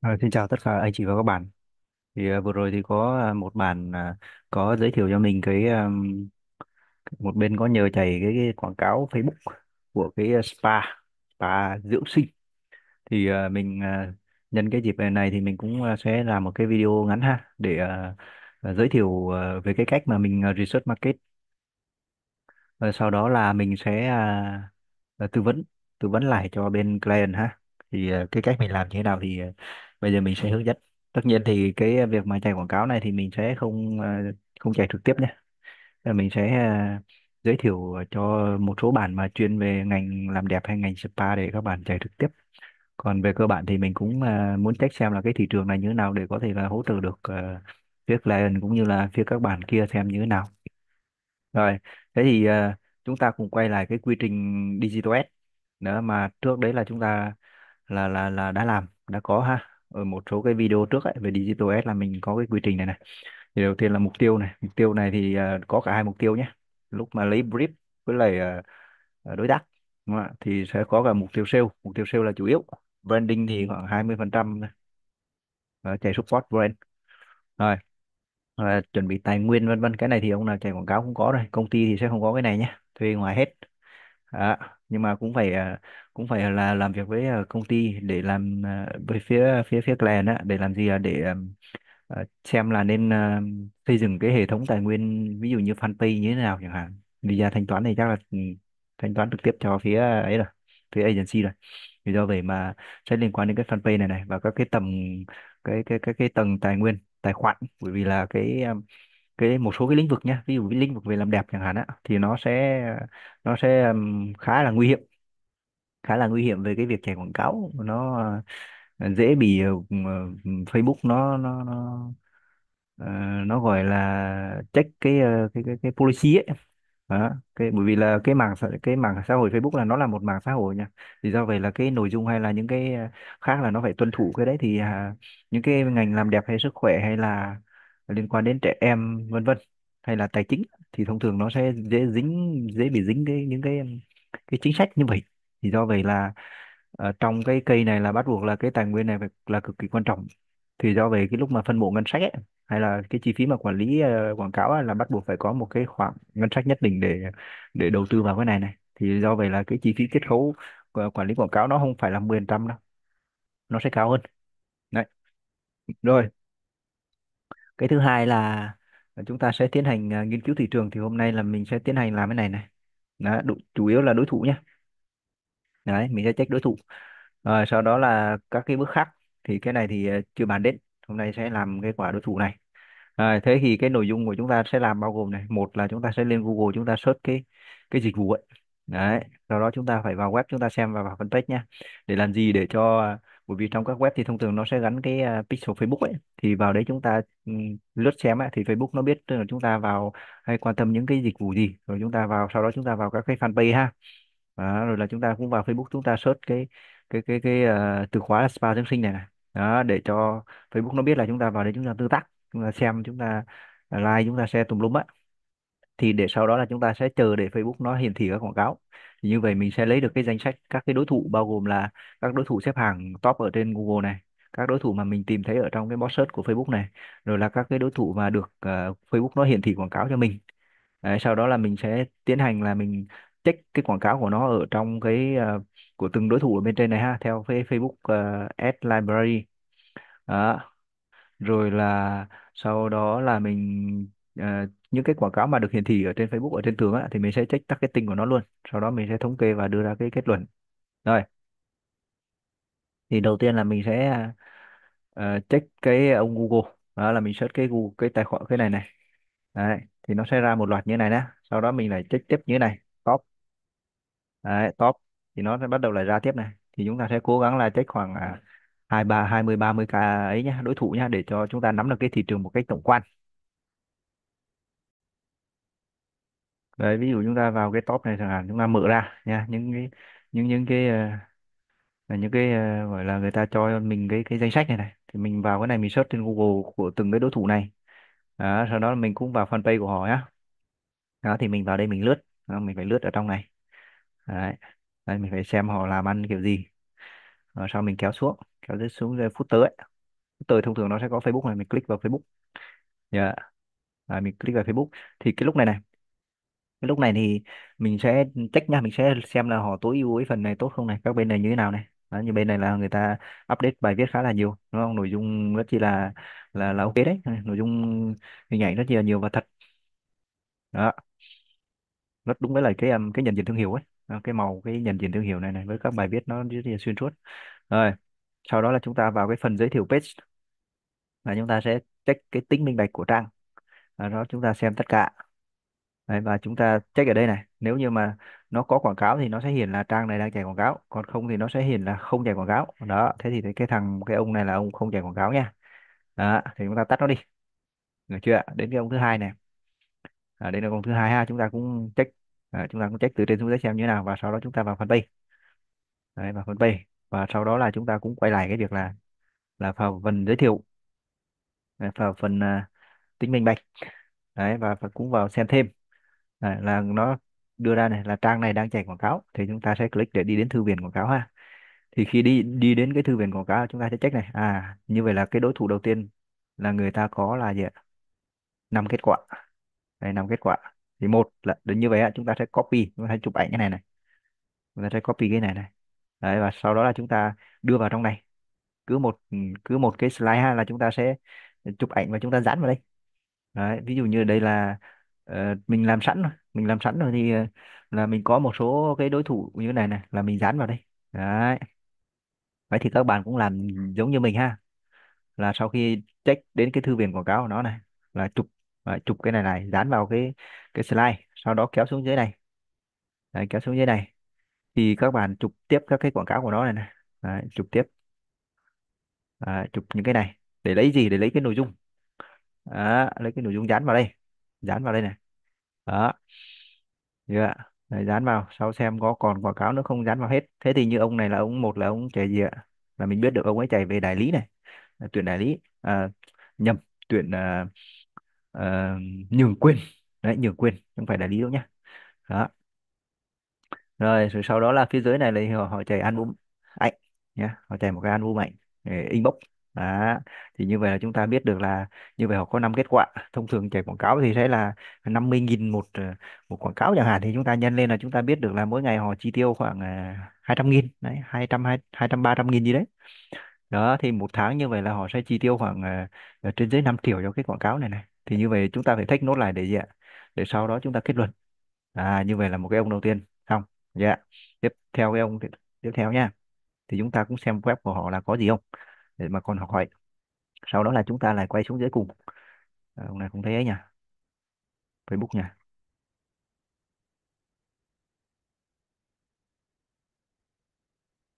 Ờ, xin chào tất cả anh chị và các bạn. Thì ờ, vừa rồi thì có ờ, một bạn ờ, có giới thiệu cho mình cái ờm, một bên có nhờ chạy cái, cái quảng cáo Facebook của cái ờ, spa spa dưỡng sinh. Thì ờ, mình ờ, nhân cái dịp này thì mình cũng ờ, sẽ làm một cái video ngắn ha để ờ, giới thiệu ờ, về cái cách mà mình ờ, research market. Ờ, sau đó là mình sẽ à, tư vấn tư vấn lại cho bên client ha thì cái cách mình làm như thế nào thì bây giờ mình sẽ hướng dẫn tất nhiên thì cái việc mà chạy quảng cáo này thì mình sẽ không ờ, không chạy trực tiếp nhé mình sẽ ờ, giới thiệu cho một số bạn mà chuyên về ngành làm đẹp hay ngành spa để các bạn chạy trực tiếp còn về cơ bản thì mình cũng ờ, muốn check xem là cái thị trường này như thế nào để có thể là hỗ trợ được ờ, phía client cũng như là phía các bạn kia xem như thế nào rồi thế thì ờ, chúng ta cùng quay lại cái quy trình digital ads nữa mà trước đấy là chúng ta là là là đã làm đã có ha ở ờ, một số cái video trước ấy, về digital ads là mình có cái quy trình này này thì đầu tiên là mục tiêu này mục tiêu này thì à, có cả hai mục tiêu nhé lúc mà lấy brief với lại à, đối tác đúng không ạ? thì sẽ có cả mục tiêu sale mục tiêu sale là chủ yếu branding thì khoảng 20 phần trăm chạy support brand rồi à, chuẩn bị tài nguyên vân vân cái này thì ông nào chạy quảng cáo cũng có rồi công ty thì sẽ không có cái này nhé thuê ngoài hết à, nhưng mà cũng phải à, cũng phải là làm việc với ờ, công ty để làm ờ, với phía phía phía client á để làm gì à để ờm, ờ, xem là nên ờ, xây dựng cái hệ thống tài nguyên ví dụ như fanpage như thế nào chẳng hạn vì giờ thanh toán này chắc là ừ, thanh toán trực tiếp cho phía ấy rồi phía agency rồi vì do vậy mà sẽ liên quan đến cái fanpage này này và các cái tầng cái cái cái cái tầng tài nguyên tài khoản bởi vì là cái cái một số cái lĩnh vực nhá ví dụ cái lĩnh vực về làm đẹp chẳng hạn á thì nó sẽ nó sẽ khá là nguy hiểm khá là nguy hiểm về cái việc chạy quảng cáo nó ờ, dễ bị ờ, ờ, Facebook nó nó nó ờ, nó gọi là check cái ờ, cái cái, cái policy ấy đó cái bởi vì là cái mạng cái mạng xã hội Facebook là nó là một mạng xã hội nha thì do vậy là cái nội dung hay là những cái ờ, khác là nó phải tuân thủ cái đấy thì à, những cái ngành làm đẹp hay sức khỏe hay là liên quan đến trẻ em vân vân hay là tài chính thì thông thường nó sẽ dễ dính dễ bị dính cái những cái cái chính sách như vậy thì do vậy là ờ, trong cái cây này là bắt buộc là cái tài nguyên này phải, là cực kỳ quan trọng thì do vậy cái lúc mà phân bổ ngân sách ấy, hay là cái chi phí mà quản lý ờ, quảng cáo ấy, là bắt buộc phải có một cái khoản ngân sách nhất định để để đầu tư vào cái này này thì do vậy là cái chi phí kết cấu của quản lý quảng cáo nó không phải là 10% đâu nó sẽ cao hơn đấy rồi cái thứ hai là chúng ta sẽ tiến hành à, nghiên cứu thị trường thì hôm nay là mình sẽ tiến hành làm cái này này đó, đủ, chủ yếu là đối thủ nhé đấy mình sẽ check đối thủ rồi sau đó là các cái bước khác thì cái này thì ờ, chưa bàn đến hôm nay sẽ làm cái quả đối thủ này Rồi, thế thì cái nội dung của chúng ta sẽ làm bao gồm này một là chúng ta sẽ lên Google chúng ta search cái cái dịch vụ ấy đấy sau đó chúng ta phải vào web chúng ta xem và vào fanpage nhé để làm gì để cho ờ, bởi vì trong các web thì thông thường nó sẽ gắn cái ờ, pixel Facebook ấy thì vào đấy chúng ta ừ, lướt xem ấy, thì Facebook nó biết là chúng ta vào hay quan tâm những cái dịch vụ gì rồi chúng ta vào sau đó chúng ta vào các cái fanpage ha đó, rồi là chúng ta cũng vào Facebook chúng ta search cái cái cái cái ờ, từ khóa là spa dưỡng sinh này này đó để cho Facebook nó biết là chúng ta vào đấy chúng ta tương tác chúng ta xem chúng ta à, like chúng ta share tùm lum á thì để sau đó là chúng ta sẽ chờ để Facebook nó hiển thị các quảng cáo thì như vậy mình sẽ lấy được cái danh sách các cái đối thủ bao gồm là các đối thủ xếp hàng top ở trên Google này các đối thủ mà mình tìm thấy ở trong cái box search của Facebook này rồi là các cái đối thủ mà được ờ, Facebook nó hiển thị quảng cáo cho mình Đấy, sau đó là mình sẽ tiến hành là mình check cái quảng cáo của nó ở trong cái ờ, của từng đối thủ ở bên trên này ha theo cái Facebook ờ, Ad Library đó. rồi là sau đó là mình ờ, những cái quảng cáo mà được hiển thị ở trên Facebook ở trên tường á thì mình sẽ check targeting của nó luôn sau đó mình sẽ thống kê và đưa ra cái kết luận rồi thì đầu tiên là mình sẽ ờ, check cái ông Google đó là mình search cái Google cái tài khoản cái này này đấy thì nó sẽ ra một loạt như này nè sau đó mình lại check tiếp như này Đấy, top thì nó sẽ bắt đầu lại ra tiếp này thì chúng ta sẽ cố gắng là check khoảng à, hai ba hai mươi ba mươi ca ấy nhá đối thủ nhá để cho chúng ta nắm được cái thị trường một cách tổng quan đấy ví dụ chúng ta vào cái top này chẳng hạn chúng ta mở ra nha những cái những những cái à, những cái ờ, gọi là người ta cho mình cái cái danh sách này này thì mình vào cái này mình search trên Google của từng cái đối thủ này đó, sau đó mình cũng vào fanpage của họ nhá đó thì mình vào đây mình lướt mình phải lướt ở trong này đấy. đây mình phải xem họ làm ăn kiểu gì rồi sau mình kéo xuống kéo dưới xuống dưới footer ấy tới thông thường nó sẽ có Facebook này mình click vào Facebook dạ. yeah. mình click vào Facebook thì cái lúc này này cái lúc này thì mình sẽ check nha mình sẽ xem là họ tối ưu cái phần này tốt không này các bên này như thế nào này đó, như bên này là người ta update bài viết khá là nhiều đúng không nội dung rất chi là là là ok đấy nội dung hình ảnh rất chi là nhiều và thật đó rất đúng với lại cái um, cái nhận diện thương hiệu ấy Ờ, cái màu cái nhận diện thương hiệu này này với các bài viết nó rất là xuyên suốt rồi sau đó là chúng ta vào cái phần giới thiệu page là chúng ta sẽ check cái tính minh bạch của trang ở đó chúng ta xem tất cả Đấy, và chúng ta check ở đây này nếu như mà nó có quảng cáo thì nó sẽ hiển là trang này đang chạy quảng cáo còn không thì nó sẽ hiển là không chạy quảng cáo đó thế thì cái thằng cái ông này là ông không chạy quảng cáo nha đó, thì chúng ta tắt nó đi được chưa đến cái ông thứ hai này à, đây là ông thứ hai ha chúng ta cũng check à, chúng ta cũng check từ trên xuống dưới xem như thế nào và sau đó chúng ta vào fanpage đấy vào fanpage và sau đó là chúng ta cũng quay lại cái việc là là vào phần giới thiệu đấy, vào phần à, tính minh bạch đấy và, và cũng vào xem thêm đấy, là nó đưa ra này là trang này đang chạy quảng cáo thì chúng ta sẽ click để đi đến thư viện quảng cáo ha thì khi đi đi đến cái thư viện quảng cáo chúng ta sẽ check này à như vậy là cái đối thủ đầu tiên là người ta có là gì ạ năm kết quả đây năm kết quả thì một là đến như vậy ạ, chúng ta sẽ copy chúng ta sẽ chụp ảnh cái này này chúng ta sẽ copy cái này này đấy và sau đó là chúng ta đưa vào trong này cứ một ừ, cứ một cái slide ha là chúng ta sẽ chụp ảnh và chúng ta dán vào đây đấy, ví dụ như đây là uh, mình làm sẵn rồi mình làm sẵn rồi thì uh, là mình có một số cái đối thủ như thế này này là mình dán vào đây đấy vậy thì các bạn cũng làm giống như mình ha là sau khi check đến cái thư viện quảng cáo của nó này là chụp Đấy, chụp cái này này dán vào cái cái slide sau đó kéo xuống dưới này Đấy, kéo xuống dưới này thì các bạn chụp tiếp các cái quảng cáo của nó này này Đấy, chụp tiếp Đấy, chụp những cái này để lấy gì để lấy cái nội dung đó, lấy cái nội dung dán vào đây dán vào đây này đó yeah. Đấy, dán vào sau xem có còn quảng cáo nữa không dán vào hết thế thì như ông này là ông một là ông chạy gì ạ là mình biết được ông ấy chạy về đại lý này tuyển đại lý à, nhầm tuyển à, uh, nhường quyền đấy nhường quyền không phải đại lý đâu nhá đó rồi, rồi sau đó là phía dưới này là họ, họ chạy album ảnh nhá họ chạy một cái album ảnh để inbox đó. thì như vậy là chúng ta biết được là như vậy họ có năm kết quả thông thường chạy quảng cáo thì sẽ là 50.000 một ờ, một quảng cáo chẳng hạn thì chúng ta nhân lên là chúng ta biết được là mỗi ngày họ chi tiêu khoảng 200.000 ờ, đấy 200 200 300.000 gì đấy đó thì một tháng như vậy là họ sẽ chi tiêu khoảng trên dưới 5 triệu cho cái quảng cáo này này thì như vậy chúng ta phải take nốt lại để gì ạ để sau đó chúng ta kết luận à như vậy là một cái ông đầu tiên xong dạ yeah. tiếp theo cái ông tiếp theo nha thì chúng ta cũng xem web của họ là có gì không để mà còn học hỏi sau đó là chúng ta lại quay xuống dưới cùng à, ông này cũng thấy ấy nhỉ Facebook nhỉ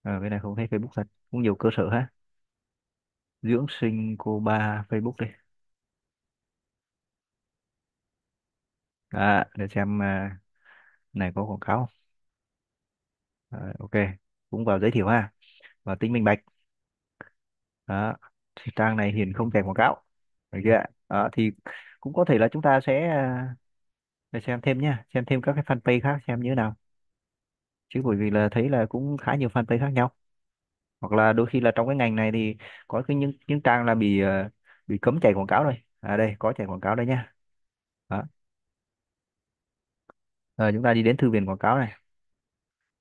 à, bên này không thấy Facebook thật cũng nhiều cơ sở ha dưỡng sinh cô ba Facebook đây à, để xem à, này có quảng cáo không? Rồi, ok cũng vào giới thiệu ha và tính minh bạch đó thì trang này hiện không chạy quảng cáo được chưa ạ? thì cũng có thể là chúng ta sẽ à, để xem thêm nha, xem thêm các cái fanpage khác xem như thế nào chứ bởi vì là thấy là cũng khá nhiều fanpage khác nhau hoặc là đôi khi là trong cái ngành này thì có cái những những trang là bị ờ, bị cấm chạy quảng cáo rồi à đây có chạy quảng cáo đây nha. Rồi ờ, chúng ta đi đến thư viện quảng cáo này,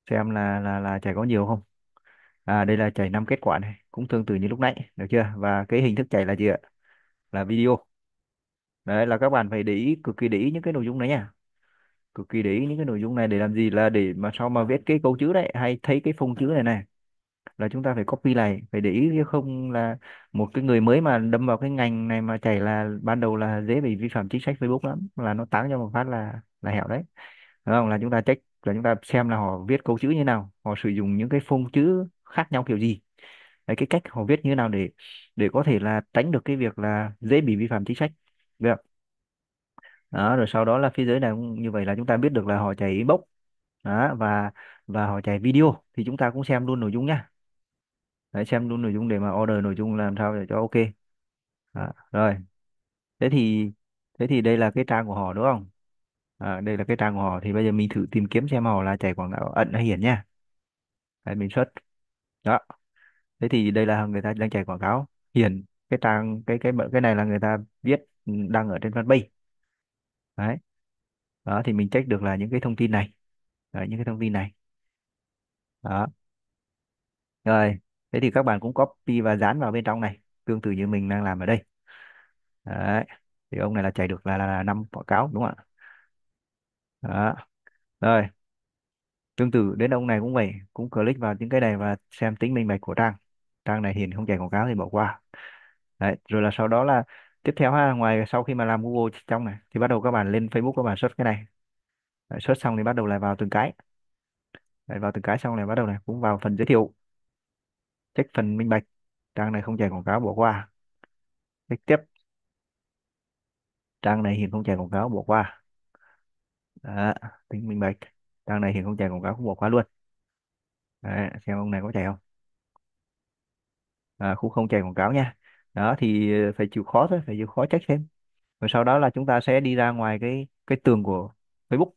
xem là là là chảy có nhiều không. À đây là chảy năm kết quả này, cũng tương tự như lúc nãy, được chưa? Và cái hình thức chảy là gì ạ? Là video. Đấy là các bạn phải để ý, cực kỳ để ý những cái nội dung này nha. Cực kỳ để ý những cái nội dung này để làm gì là để mà sau mà viết cái câu chữ đấy hay thấy cái phông chữ này này là chúng ta phải copy lại, phải để ý chứ không là một cái người mới mà đâm vào cái ngành này mà chảy là ban đầu là dễ bị vi phạm chính sách Facebook lắm, là nó táng cho một phát là là hẻo đấy đúng không là chúng ta check là chúng ta xem là họ viết câu chữ như nào họ sử dụng những cái phông chữ khác nhau kiểu gì Đấy, cái cách họ viết như nào để để có thể là tránh được cái việc là dễ bị vi phạm chính sách được đó rồi sau đó là phía dưới này cũng như vậy là chúng ta biết được là họ chạy inbox đó, và và họ chạy video thì chúng ta cũng xem luôn nội dung nhá Đấy, xem luôn nội dung để mà order nội dung làm sao để cho ok đó, rồi thế thì thế thì đây là cái trang của họ đúng không Ờ, đây là cái trang của họ thì bây giờ mình thử tìm kiếm xem họ là chạy quảng cáo ẩn hay hiển nha đấy, mình search đó thế thì đây là người ta đang chạy quảng cáo hiển cái trang cái cái cái này là người ta viết ừ, đang ở trên fanpage đấy đó thì mình check được là những cái thông tin này đấy, những cái thông tin này đó rồi thế thì các bạn cũng copy và dán vào bên trong này tương tự như mình đang làm ở đây đấy thì ông này là chạy được là là, là năm quảng cáo đúng không ạ đó rồi tương tự đến ông này cũng vậy cũng click vào những cái này và xem tính minh bạch của trang trang này hiển không chạy quảng cáo thì bỏ qua đấy rồi là sau đó là tiếp theo ha ngoài sau khi mà làm Google trong này thì bắt đầu các bạn lên Facebook các bạn search cái này đấy, search xong thì bắt đầu lại vào từng cái đấy, vào từng cái xong này bắt đầu này cũng vào phần giới thiệu check phần minh bạch trang này không chạy quảng cáo bỏ qua check tiếp trang này hiện không chạy quảng cáo bỏ qua đó, tính minh bạch. Trang này hiện không chạy quảng cáo không bỏ qua luôn. Đấy, xem ông này có chạy không? À, cũng không chạy quảng cáo nha. Đó thì phải chịu khó thôi, phải chịu khó check xem. rồi sau đó là chúng ta sẽ đi ra ngoài cái cái tường của Facebook.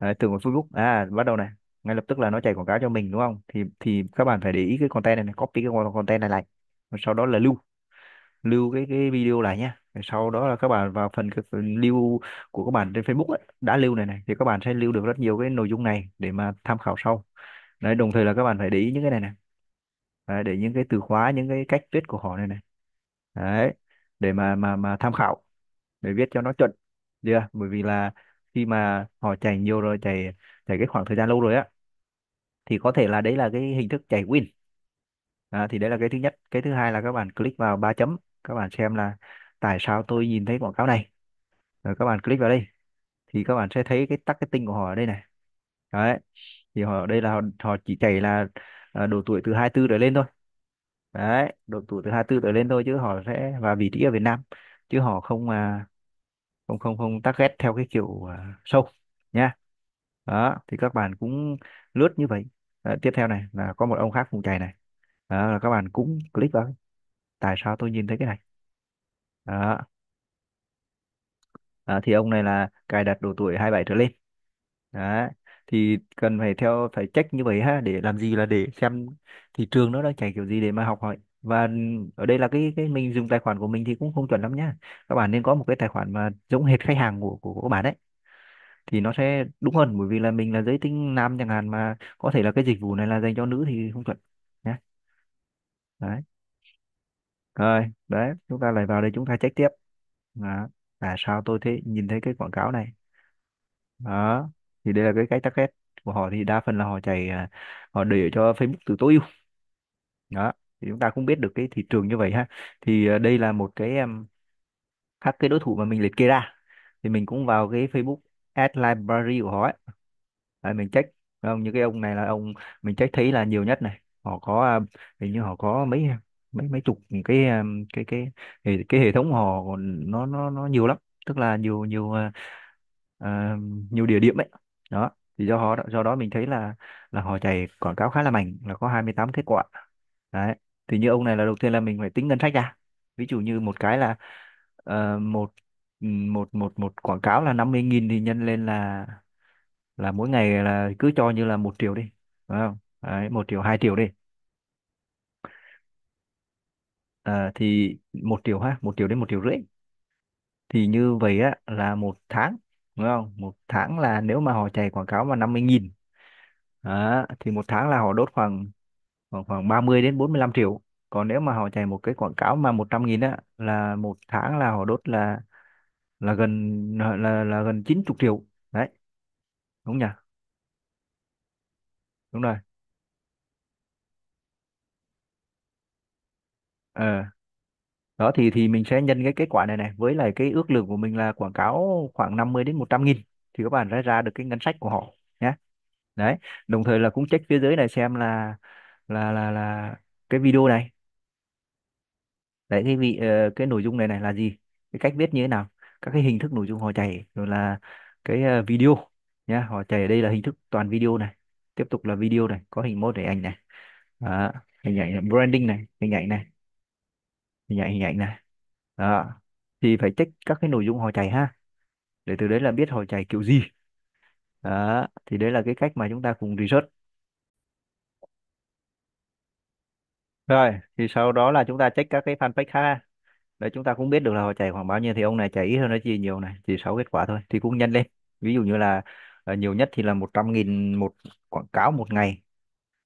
Đấy, tường của Facebook. À bắt đầu này, ngay lập tức là nó chạy quảng cáo cho mình đúng không? Thì thì các bạn phải để ý cái content này, này copy cái content này lại. rồi sau đó là lưu lưu cái cái video lại nha sau đó là các bạn vào phần cái phần lưu của các bạn trên Facebook ấy, đã lưu này này thì các bạn sẽ lưu được rất nhiều cái nội dung này để mà tham khảo sau đấy đồng thời là các bạn phải để ý những cái này này đấy, để những cái từ khóa những cái cách viết của họ này này đấy để mà mà mà tham khảo để viết cho nó chuẩn chưa bởi vì là khi mà họ chạy nhiều rồi chạy chạy cái khoảng thời gian lâu rồi á thì có thể là đấy là cái hình thức chạy win à, thì đấy là cái thứ nhất cái thứ hai là các bạn click vào ba chấm các bạn xem là tại sao tôi nhìn thấy quảng cáo này rồi các bạn click vào đây thì các bạn sẽ thấy cái targeting của họ ở đây này đấy thì họ đây là họ, họ chỉ chạy là à, độ tuổi từ 24 trở lên thôi đấy độ tuổi từ 24 trở lên thôi chứ họ sẽ và vị trí ở Việt Nam chứ họ không à, không không không target theo cái kiểu à, sâu nha đó thì các bạn cũng lướt như vậy à, tiếp theo này là có một ông khác cùng chạy này đó, là các bạn cũng click vào tại sao tôi nhìn thấy cái này đó à, thì ông này là cài đặt độ tuổi 27 trở lên đó thì cần phải theo phải check như vậy ha để làm gì là để xem thị trường nó đang chạy kiểu gì để mà học hỏi và ở đây là cái cái mình dùng tài khoản của mình thì cũng không chuẩn lắm nhá. các bạn nên có một cái tài khoản mà giống hệt khách hàng của của, của bạn đấy, thì nó sẽ đúng hơn bởi vì là mình là giới tính nam chẳng hạn mà có thể là cái dịch vụ này là dành cho nữ thì không chuẩn nhé đấy rồi, đấy, chúng ta lại vào đây chúng ta check tiếp. Đó. Tại sao tôi thấy nhìn thấy cái quảng cáo này? Đó, thì đây là cái cái target của họ thì đa phần là họ chạy à, họ để cho Facebook từ tối ưu. Đó, thì chúng ta cũng biết được cái thị trường như vậy ha. Thì à, đây là một cái các cái đối thủ mà mình liệt kê ra. Thì mình cũng vào cái Facebook Ad Library của họ ấy. Đấy, mình check không? Như cái ông này là ông mình check thấy là nhiều nhất này. Họ có à, hình như họ có mấy mấy mấy chục cái cái um, cái cái, cái hệ thống hò của nó nó nó nhiều lắm tức là nhiều nhiều ờ, ờ, nhiều địa điểm ấy đó thì do họ do đó mình thấy là là họ chạy quảng cáo khá là mạnh là có 28 kết quả đấy thì như ông này là đầu tiên là mình phải tính ngân sách ra ví dụ như một cái là ờ, một ừ, một một một quảng cáo là 50.000 thì nhân lên là là mỗi ngày là cứ cho như là một triệu đi phải không đấy một triệu hai triệu đi à, thì một triệu ha một triệu đến một triệu rưỡi thì như vậy á là một tháng đúng không một tháng là nếu mà họ chạy quảng cáo mà 50.000 đó, thì một tháng là họ đốt khoảng khoảng khoảng 30 đến 45 triệu còn nếu mà họ chạy một cái quảng cáo mà 100 nghìn á là một tháng là họ đốt là là gần là là, là gần 90 triệu đấy đúng nhỉ đúng rồi ờ đó thì thì mình sẽ nhân cái kết quả này này với lại cái ước lượng của mình là quảng cáo khoảng 50 đến 100 nghìn thì các bạn sẽ ra được cái ngân sách của họ nhé đấy đồng thời là cũng check phía dưới này xem là là là là cái video này đấy cái vị ờ, cái nội dung này này là gì cái cách viết như thế nào các cái hình thức nội dung họ chạy rồi là cái ờ, video nhá họ chạy ở đây là hình thức toàn video này tiếp tục là video này có hình mẫu để ảnh này Đó, hình ảnh branding này hình ảnh này hình ảnh hình ảnh này đó thì phải check các cái nội dung họ chạy ha để từ đấy là biết họ chạy kiểu gì đó thì đấy là cái cách mà chúng ta cùng research rồi thì sau đó là chúng ta check các cái fanpage ha để chúng ta cũng biết được là họ chạy khoảng bao nhiêu thì ông này chạy ít hơn nó chia nhiều này chỉ sáu kết quả thôi thì cũng nhân lên ví dụ như là ờ, nhiều nhất thì là 100 nghìn một quảng cáo một ngày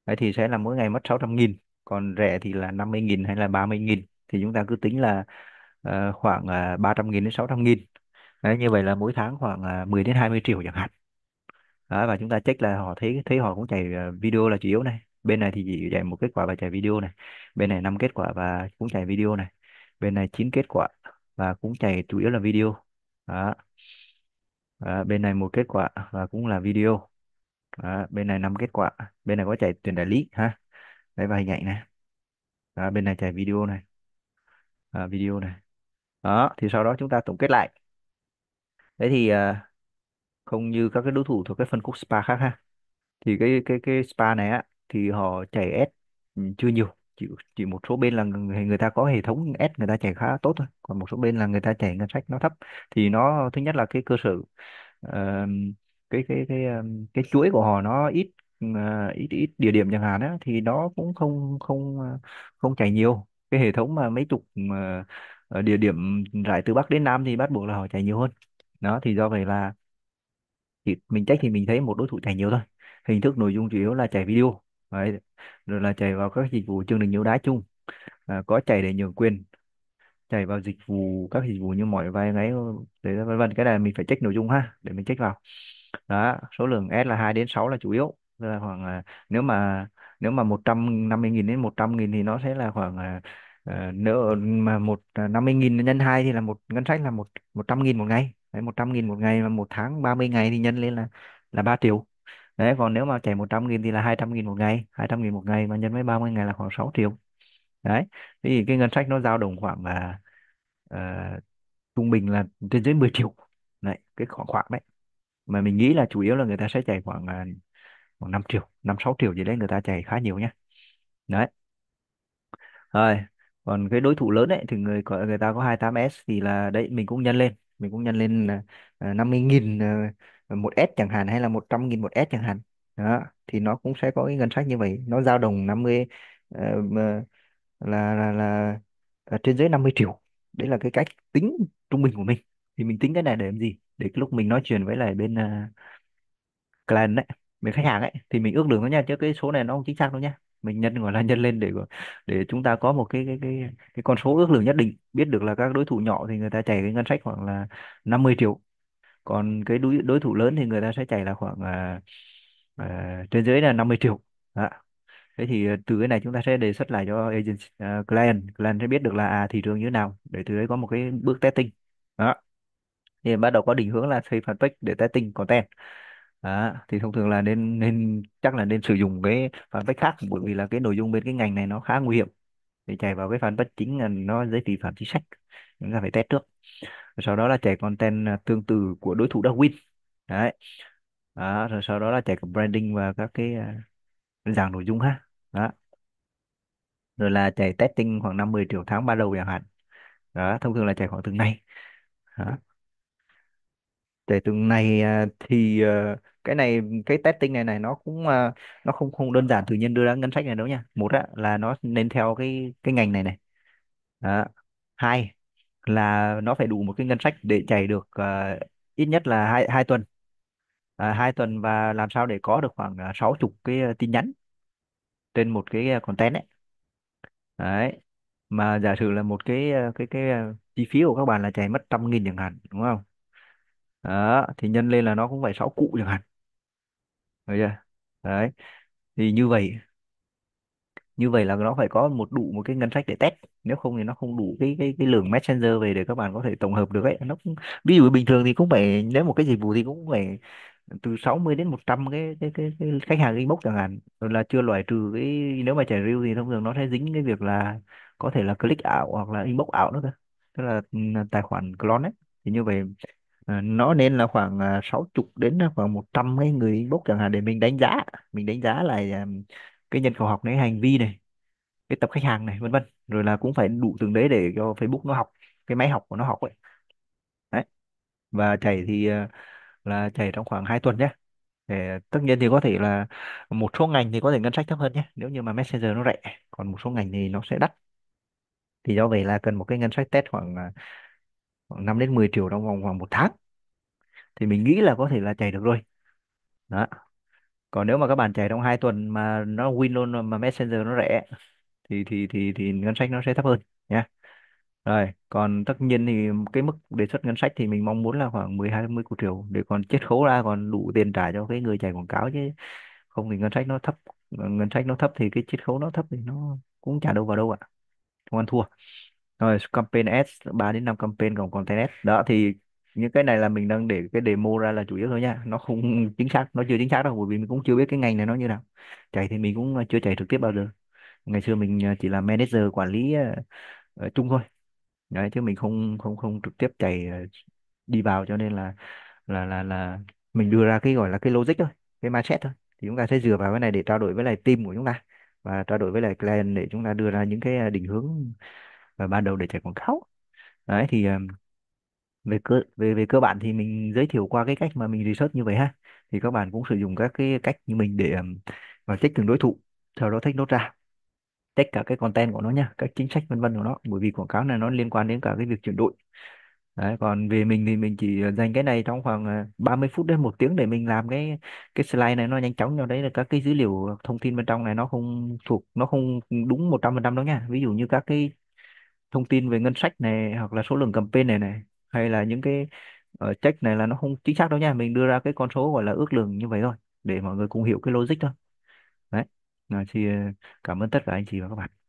đấy thì sẽ là mỗi ngày mất 600 nghìn, còn rẻ thì là 50 nghìn hay là 30 nghìn thì chúng ta cứ tính là ờ, khoảng uh, à, 300 nghìn đến 600 nghìn đấy như vậy là mỗi tháng khoảng uh, à, 10 đến 20 triệu chẳng hạn đó, và chúng ta check là họ thấy thấy họ cũng chạy ờ, video là chủ yếu này bên này thì chỉ chạy một kết quả và chạy video này bên này năm kết quả và cũng chạy video này bên này chín kết quả và cũng chạy chủ yếu là video đó. Đó, bên này một kết quả và cũng là video đó, bên này năm kết quả bên này có chạy tuyển đại lý ha đấy và hình ảnh này đó, bên này chạy video này à, video này đó thì sau đó chúng ta tổng kết lại đấy thì à, không như các cái đối thủ thuộc cái phân khúc spa khác ha thì cái cái cái spa này á thì họ chạy ad ừ, chưa nhiều chỉ chỉ một số bên là người, người ta có hệ thống ad người ta chạy khá tốt thôi còn một số bên là người ta chạy ngân sách nó thấp thì nó thứ nhất là cái cơ sở ờ, cái cái cái cái chuỗi của họ nó ít ờ, ít ít địa điểm chẳng hạn á thì nó cũng không không ờ, không chạy nhiều cái hệ thống mà mấy chục mà, ờ, ờ, địa điểm rải từ Bắc đến Nam thì bắt buộc là họ chạy nhiều hơn đó thì do vậy là thì mình check thì mình thấy một đối thủ chạy nhiều thôi hình thức nội dung chủ yếu là chạy video Đấy. rồi là chạy vào các dịch vụ chương trình ưu đãi chung à, có chạy để nhường quyền chạy vào dịch vụ các dịch vụ như mỏi vai ngáy ờ, vân vân cái này mình phải check nội dung ha để mình check vào đó số lượng ad là 2 đến 6 là chủ yếu là khoảng nếu mà nếu mà 150.000 đến 100.000 thì nó sẽ là khoảng uh, nếu mà một à, năm mươi nghìn nhân hai thì là một ngân sách là một một trăm nghìn một ngày đấy một trăm nghìn một ngày mà một tháng 30 ngày thì nhân lên là là ba triệu đấy còn nếu mà chạy 100 nghìn thì là 200 nghìn một ngày 200 nghìn một ngày mà nhân với 30 ngày là khoảng 6 triệu đấy thì cái ngân sách nó dao động khoảng là uh, trung bình là trên dưới 10 triệu đấy cái khoảng khoảng đấy mà mình nghĩ là chủ yếu là người ta sẽ chạy khoảng uh, khoảng 5 triệu 5 6 triệu gì đấy người ta chạy khá nhiều nhá đấy rồi còn cái đối thủ lớn ấy thì người có người ta có 28S thì là đấy mình cũng nhân lên mình cũng nhân lên là à, 50.000 à, à, một S chẳng hạn hay là 100.000 một S chẳng hạn đó thì nó cũng sẽ có cái ngân sách như vậy nó dao động 50 à, ờ, mà là là là à, trên dưới 50 triệu đấy là cái cách tính trung bình của mình thì mình tính cái này để làm gì để cái lúc mình nói chuyện với lại bên à, client đấy mình khách hàng ấy thì mình ước lượng nó nha chứ cái số này nó không chính xác đâu nhá mình nhân gọi là nhân lên để để chúng ta có một cái cái cái cái con số ước lượng nhất định biết được là các đối thủ nhỏ thì người ta chảy cái ngân sách khoảng là 50 triệu còn cái đối đối thủ lớn thì người ta sẽ chảy là khoảng à, à, trên dưới là 50 triệu Đó. thế thì à, từ cái này chúng ta sẽ đề xuất lại cho agent à, client client sẽ biết được là à, thị trường như thế nào để từ đấy có một cái bước testing Đó. thì bắt đầu có định hướng là xây fanpage để testing content À, thì thông thường là nên nên chắc là nên sử dụng cái fanpage khác bởi vì là cái nội dung bên cái ngành này nó khá nguy hiểm để chạy vào cái fanpage chính là nó dễ vi phạm chính sách chúng ta phải test trước sau đó là chạy content à, tương tự của đối thủ đã win đấy đó, rồi sau đó là chạy cả branding và các cái à, dạng nội dung ha đó rồi là chạy testing khoảng 50 triệu tháng ban đầu chẳng hạn đó thông thường là chạy khoảng từng này đó. chạy từng này à, thì cái này cái testing này này nó cũng ờ, nó không không đơn giản tự nhiên đưa ra ngân sách này đâu nha một á, là nó nên theo cái cái ngành này này Đó. hai là nó phải đủ một cái ngân sách để chạy được à, ít nhất là hai hai tuần à, hai tuần và làm sao để có được khoảng sáu chục cái tin nhắn trên một cái à, content ấy đấy mà giả sử là một cái cái cái chi phí của các bạn là chạy mất trăm nghìn chẳng hạn đúng không đó thì nhân lên là nó cũng phải sáu cụ chẳng hạn được Đấy. Thì như vậy như vậy là nó phải có một đủ một cái ngân sách để test nếu không thì nó không đủ cái cái cái lượng messenger về để các bạn có thể tổng hợp được ấy nó cũng, ví dụ bình thường thì cũng phải nếu một cái dịch vụ thì cũng phải từ 60 đến 100 cái cái cái, cái khách hàng inbox chẳng hạn rồi là chưa loại trừ cái nếu mà chạy reel thì thông thường nó sẽ dính cái việc là có thể là click ảo hoặc là inbox ảo nữa cơ tức ừ, là tài khoản clone ấy thì như vậy Ờ, nó nên là khoảng à, ờ, 60 đến là khoảng 100 cái người inbox chẳng hạn để mình đánh giá mình đánh giá là ờ, cái nhân khẩu học này hành vi này cái tập khách hàng này vân vân rồi là cũng phải đủ từng đấy để cho Facebook nó học cái máy học của nó học ấy đấy và chạy thì là chạy trong khoảng 2 tuần nhé để tất nhiên thì có thể là một số ngành thì có thể ngân sách thấp hơn nhé nếu như mà Messenger nó rẻ còn một số ngành thì nó sẽ đắt thì do vậy là cần một cái ngân sách test khoảng khoảng 5 đến 10 triệu trong vòng khoảng một tháng thì mình nghĩ là có thể là chạy được rồi đó còn nếu mà các bạn chạy trong hai tuần mà nó win luôn mà messenger nó rẻ thì thì thì thì ngân sách nó sẽ thấp hơn nha. rồi còn tất nhiên thì cái mức đề xuất ngân sách thì mình mong muốn là khoảng 10 20 triệu để còn chiết khấu ra còn đủ tiền trả cho cái người chạy quảng cáo chứ không thì ngân sách nó thấp ngân sách nó thấp thì cái chiết khấu nó thấp thì nó cũng chả đâu vào đâu ạ à. không ăn thua rồi campaign ads 3 đến 5 campaign còn content ads. Đó thì những cái này là mình đang để cái demo ra là chủ yếu thôi nha. Nó không chính xác, nó chưa chính xác đâu bởi vì mình cũng chưa biết cái ngành này nó như nào. Chạy thì mình cũng ờ, chưa chạy trực tiếp bao giờ. Ngày xưa mình ờ, chỉ là manager quản lý ờ, chung thôi. Đấy chứ mình không không không trực tiếp chạy ờ, đi vào cho nên là là là là mình đưa ra cái gọi là cái logic thôi, cái mindset thôi. Thì chúng ta sẽ dựa vào cái này để trao đổi với lại team của chúng ta và trao đổi với lại client để chúng ta đưa ra những cái định hướng và ban đầu để chạy quảng cáo đấy thì ờ, về cơ về về cơ bản thì mình giới thiệu qua cái cách mà mình research như vậy ha thì các bạn cũng sử dụng các cái cách như mình để um, và check từng đối thủ sau đó thách nốt ra check cả cái content của nó nha các chính sách vân vân của nó bởi vì quảng cáo này nó liên quan đến cả cái việc chuyển đổi Đấy, còn về mình thì mình chỉ ờ, dành cái này trong khoảng 30 ờ, phút đến một tiếng để mình làm cái cái slide này nó nhanh chóng nhau đấy là các cái dữ liệu thông tin bên trong này nó không thuộc nó không đúng một trăm phần trăm đó nha ví dụ như các cái thông tin về ngân sách này hoặc là số lượng campaign này này hay là những cái ở ờ, check này là nó không chính xác đâu nha mình đưa ra cái con số gọi là ước lượng như vậy thôi để mọi người cùng hiểu cái logic thôi đấy Nào, thì ờ, cảm ơn tất cả anh chị và các bạn